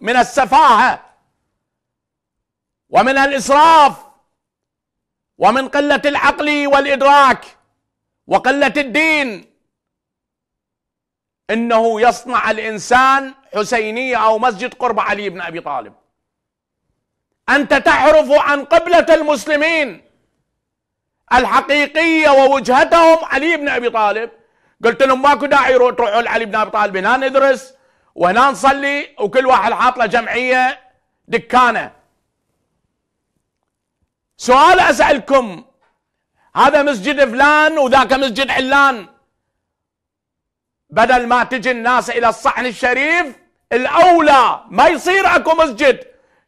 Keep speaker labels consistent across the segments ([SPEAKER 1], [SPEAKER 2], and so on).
[SPEAKER 1] من السفاهه ومن الاسراف ومن قله العقل والادراك وقله الدين انه يصنع الانسان حسينيه او مسجد قرب علي بن ابي طالب انت تعرف عن قبله المسلمين الحقيقيه ووجهتهم علي بن ابي طالب قلت لهم ماكو داعي تروحوا لعلي بن ابي طالب هنا ندرس وهنا نصلي وكل واحد حاط له جمعيه دكانه سؤال اسالكم هذا مسجد فلان وذاك مسجد علان بدل ما تجي الناس الى الصحن الشريف الاولى ما يصير اكو مسجد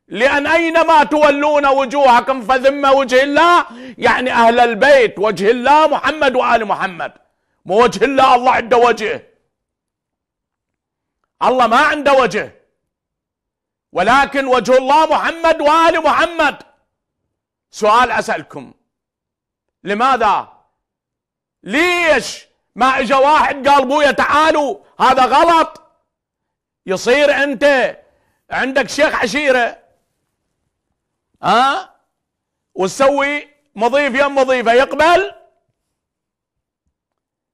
[SPEAKER 1] لأن أينما تولون وجوهكم فذم وجه الله يعني أهل البيت وجه الله محمد وآل محمد مو وجه الله الله عنده وجه الله ما عنده وجه ولكن وجه الله محمد وآل محمد سؤال أسألكم لماذا ليش ما اجى واحد قال بويا تعالوا هذا غلط يصير انت عندك شيخ عشيره ها أه؟ وتسوي مضيف يم مضيفه يقبل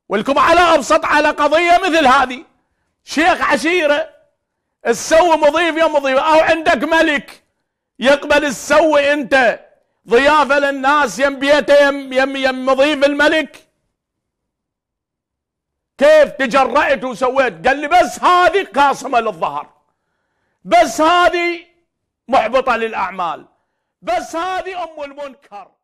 [SPEAKER 1] ولكم على ابسط على قضيه مثل هذه شيخ عشيرة السو مضيف يا مضيف أو عندك ملك يقبل السو أنت ضيافة للناس يم بيته يم, يم, يم مضيف الملك كيف تجرأت وسويت قال لي بس هذه قاصمة للظهر
[SPEAKER 2] بس هذه محبطة للأعمال بس هذه أم المنكر